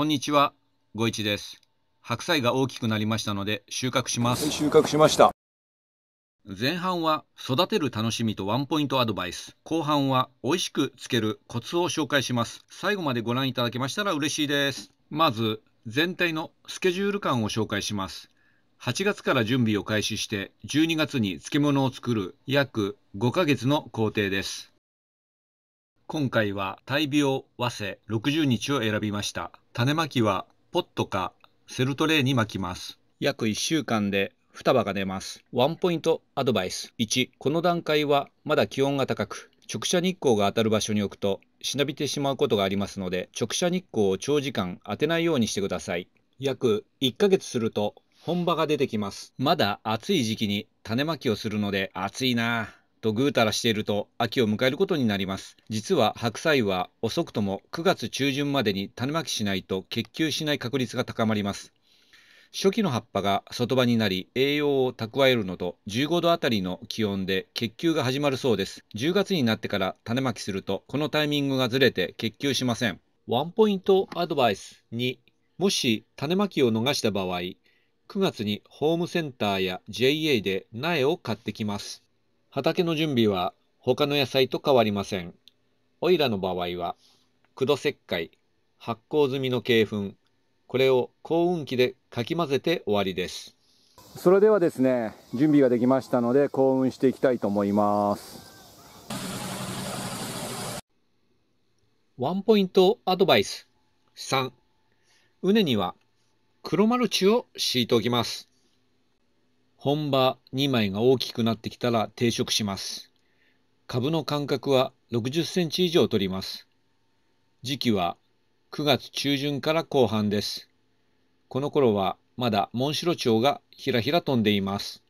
こんにちは、ごいちです。白菜が大きくなりましたので収穫します。収穫しました。前半は育てる楽しみとワンポイントアドバイス。後半は美味しくつけるコツを紹介します。最後までご覧いただけましたら嬉しいです。まず、全体のスケジュール感を紹介します。8月から準備を開始して12月に漬物を作る約5ヶ月の工程です。今回は大病和製60日を選びました。種まきはポットかセルトレイに巻きます。約1週間で双葉が出ます。ワンポイントアドバイス。1、この段階はまだ気温が高く、直射日光が当たる場所に置くと、しなびてしまうことがありますので、直射日光を長時間当てないようにしてください。約1ヶ月すると、本場が出てきます。まだ暑い時期に種まきをするので、暑いなぁ。とぐうたらしていると秋を迎えることになります。実は白菜は遅くとも9月中旬までに種まきしないと結球しない確率が高まります。初期の葉っぱが外葉になり栄養を蓄えるのと15度あたりの気温で結球が始まるそうです。10月になってから種まきするとこのタイミングがずれて結球しません。ワンポイントアドバイス2もし種まきを逃した場合9月にホームセンターや JA で苗を買ってきます。畑の準備は他の野菜と変わりません。オイラの場合は、苦土石灰、発酵済みの鶏粉、これを耕運機でかき混ぜて終わりです。それではですね、準備ができましたので、耕運していきたいと思います。ワンポイントアドバイス3、畝には黒マルチを敷いておきます。本場2枚が大きくなってきたら定食します。株の間隔は60センチ以上取ります。時期は9月中旬から後半です。この頃はまだモンシロチョウがひらひら飛んでいます。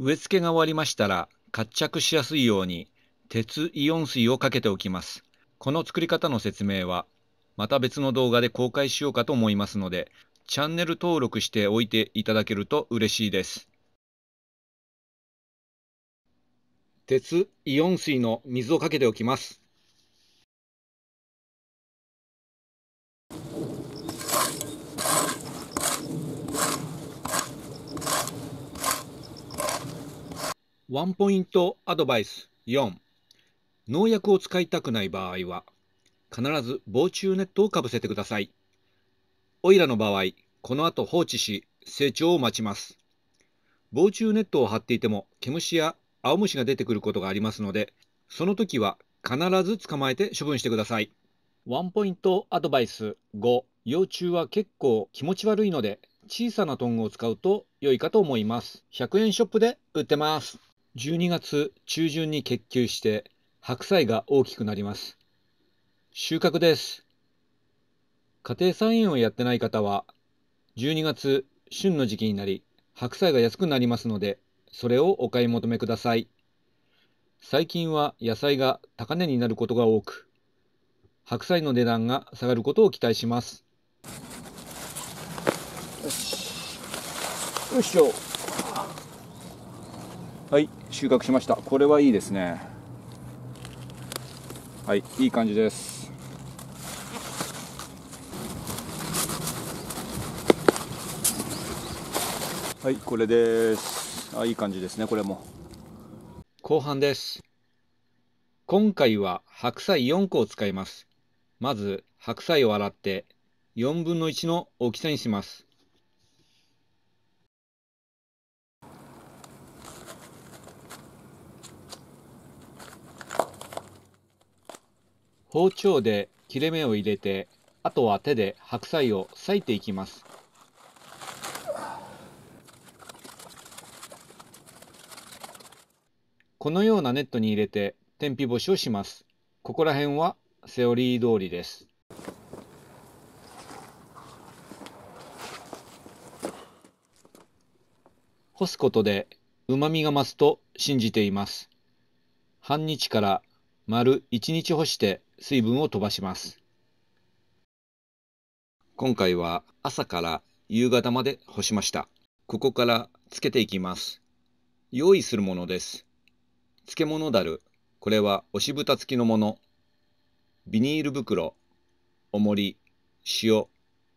植え付けが終わりましたら活着しやすいように鉄イオン水をかけておきます。この作り方の説明はまた別の動画で公開しようかと思いますのでチャンネル登録しておいていただけると嬉しいです。鉄イオン水の水をかけておきます。ワンポイントアドバイス4農薬を使いたくない場合は必ず防虫ネットをかぶせてください。オイラの場合、この後放置し、成長を待ちます。防虫ネットを張っていても、毛虫や青虫が出てくることがありますので、その時は必ず捕まえて処分してください。ワンポイントアドバイス5、幼虫は結構気持ち悪いので、小さなトングを使うと良いかと思います。100円ショップで売ってます。12月中旬に結球して、白菜が大きくなります。収穫です。家庭菜園をやってない方は、12月、旬の時期になり、白菜が安くなりますので、それをお買い求めください。最近は野菜が高値になることが多く、白菜の値段が下がることを期待します。よし。よいしょ。はい、収穫しました。これはいいですね。はい、いい感じです。はいこれですあいい感じですねこれも後半です今回は白菜4個を使いますまず白菜を洗って4分の1の大きさにします包丁で切れ目を入れてあとは手で白菜を裂いていきますこのようなネットに入れて天日干しをします。ここら辺はセオリー通りです。干すことで旨味が増すと信じています。半日から丸1日干して水分を飛ばします。今回は朝から夕方まで干しました。ここからつけていきます。用意するものです。漬物だる。これは押し蓋付きのもの。ビニール袋、重り、塩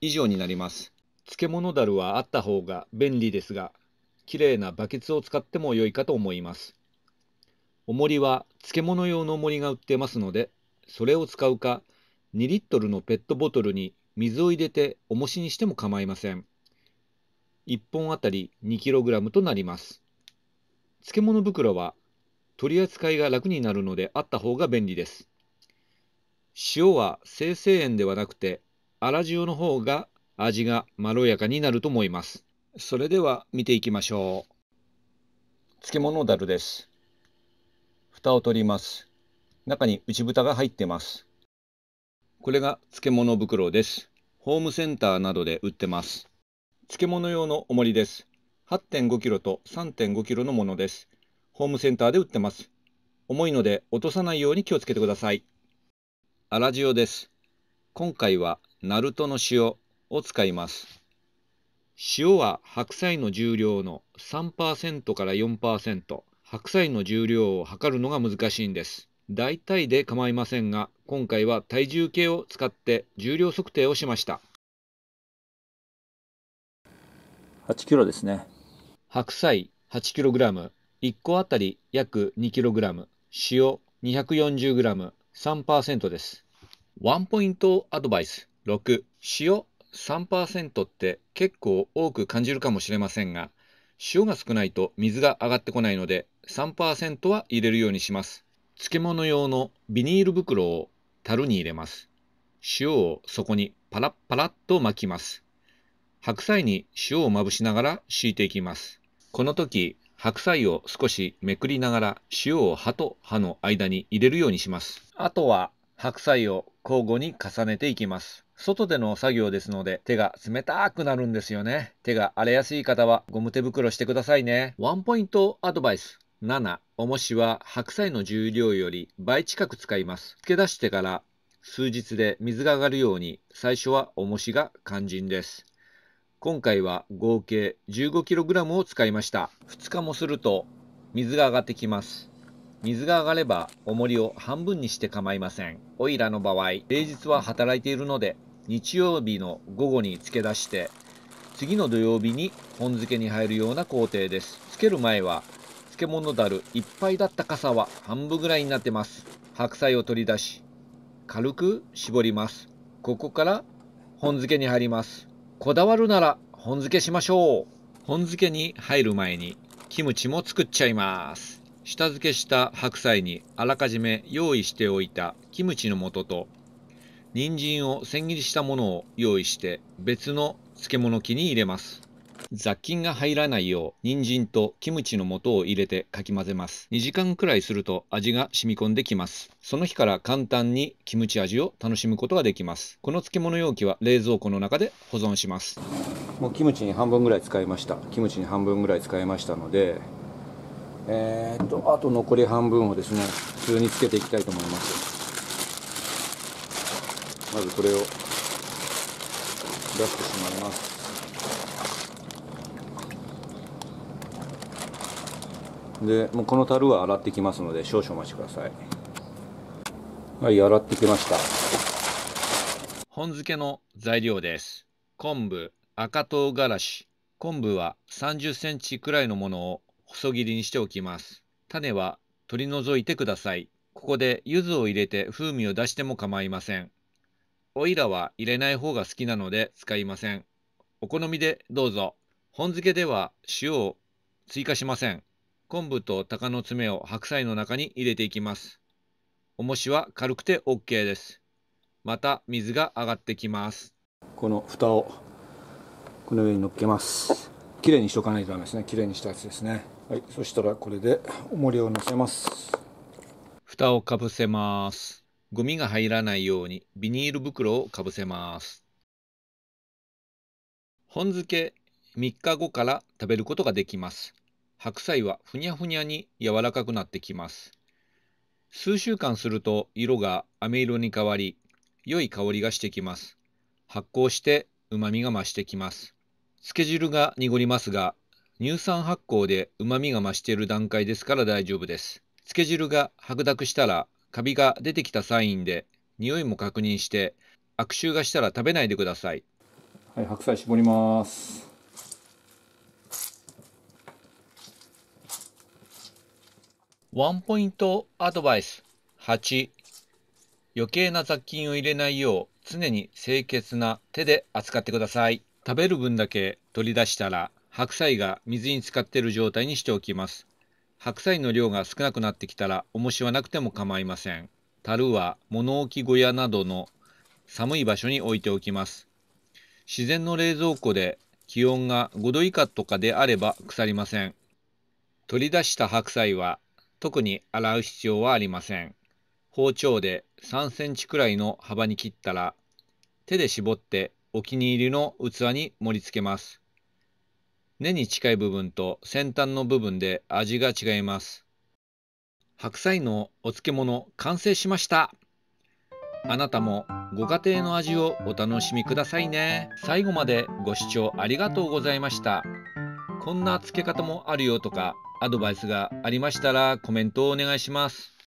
以上になります。漬物だるはあった方が便利ですが、きれいなバケツを使っても良いかと思います。重りは漬物用の重りが売ってますので、それを使うか、2リットルのペットボトルに水を入れて重しにしても構いません。1本あたり 2kg となります。漬物袋は取り扱いが楽になるのであった方が便利です。塩は生成塩ではなくて粗塩の方が味がまろやかになると思います。それでは見ていきましょう。漬物だるです。蓋を取ります。中に内蓋が入ってます。これが漬物袋です。ホームセンターなどで売ってます。漬物用の重りです。8.5 k g と3.5 k g のものです。ホームセンターで売ってます。重いので落とさないように気をつけてください。アラジオです。今回はナルトの塩を使います。塩は白菜の重量の3%から4%、白菜の重量を測るのが難しいんです。大体で構いませんが、今回は体重計を使って重量測定をしました。8キロですね。白菜8ラム。1個あたり約 2kg、塩 240g3% です。ワンポイントアドバイス6、塩3%って結構多く感じるかもしれませんが、塩が少ないと水が上がってこないので3%は入れるようにします。漬物用のビニール袋を樽に入れます。塩をそこにパラッパラッと巻きます。白菜に塩をまぶしながら敷いていきます。この時、白菜を少しめくりながら塩を歯と歯の間に入れるようにします。あとは白菜を交互に重ねていきます。外での作業ですので手が冷たくなるんですよね。手が荒れやすい方はゴム手袋してくださいね。ワンポイントアドバイス。7、重しは白菜の重量より倍近く使います。付け出してから数日で水が上がるように最初は重しが肝心です。今回は合計 15kg を使いました2日もすると水が上がってきます水が上がれば重りを半分にして構いませんオイラの場合平日は働いているので日曜日の午後に付け出して次の土曜日に本漬けに入るような工程ですつける前は漬物だるいっぱいだった傘は半分ぐらいになってます白菜を取り出し軽く絞りますここから本漬けに入りますこだわるなら本漬けしましょう。本漬けに入る前にキムチも作っちゃいます。下漬けした白菜にあらかじめ用意しておいたキムチの素と人参を千切りしたものを用意して別の漬物器に入れます。雑菌が入らないよう人参とキムチの素を入れてかき混ぜます2時間くらいすると味が染み込んできますその日から簡単にキムチ味を楽しむことができますこの漬物容器は冷蔵庫の中で保存しますもうキムチに半分ぐらい使いましたキムチに半分ぐらい使いましたのでえー、っとあと残り半分をですね普通につけていきたいと思いますまずこれを出してしまいますでもうこの樽は洗ってきますので少々お待ちくださいはい洗ってきました本漬けの材料です昆布赤唐辛子昆布は30センチくらいのものを細切りにしておきます種は取り除いてくださいここで柚子を入れて風味を出しても構いませんおいらは入れない方が好きなので使いませんお好みでどうぞ本漬けでは塩を追加しません昆布と鷹の爪を白菜の中に入れていきます。重しは軽くて OK です。また水が上がってきます。この蓋をこの上に乗っけます。綺麗にしとかないとダメですね。綺麗にしたやつですね。はい、そしたらこれで重りを乗せます。蓋をかぶせます。ゴミが入らないようにビニール袋をかぶせます。本漬け3日後から食べることができます。白菜はふにゃふにゃに柔らかくなってきます。数週間すると色が飴色に変わり、良い香りがしてきます。発酵して旨味が増してきます。漬け汁が濁りますが、乳酸発酵で旨味が増している段階ですから大丈夫です。漬け汁が白濁したら、カビが出てきたサインで、匂いも確認して、悪臭がしたら食べないでください。はい、白菜絞ります。ワンポイントアドバイス8余計な雑菌を入れないよう常に清潔な手で扱ってください食べる分だけ取り出したら白菜が水に浸かっている状態にしておきます白菜の量が少なくなってきたら重しはなくても構いません樽は物置小屋などの寒い場所に置いておきます自然の冷蔵庫で気温が5度以下とかであれば腐りません取り出した白菜は特に洗う必要はありません。包丁で3センチくらいの幅に切ったら、手で絞ってお気に入りの器に盛り付けます。根に近い部分と先端の部分で味が違います。白菜のお漬物完成しました。あなたもご家庭の味をお楽しみくださいね。最後までご視聴ありがとうございました。こんな漬け方もあるよとかアドバイスがありましたらコメントをお願いします。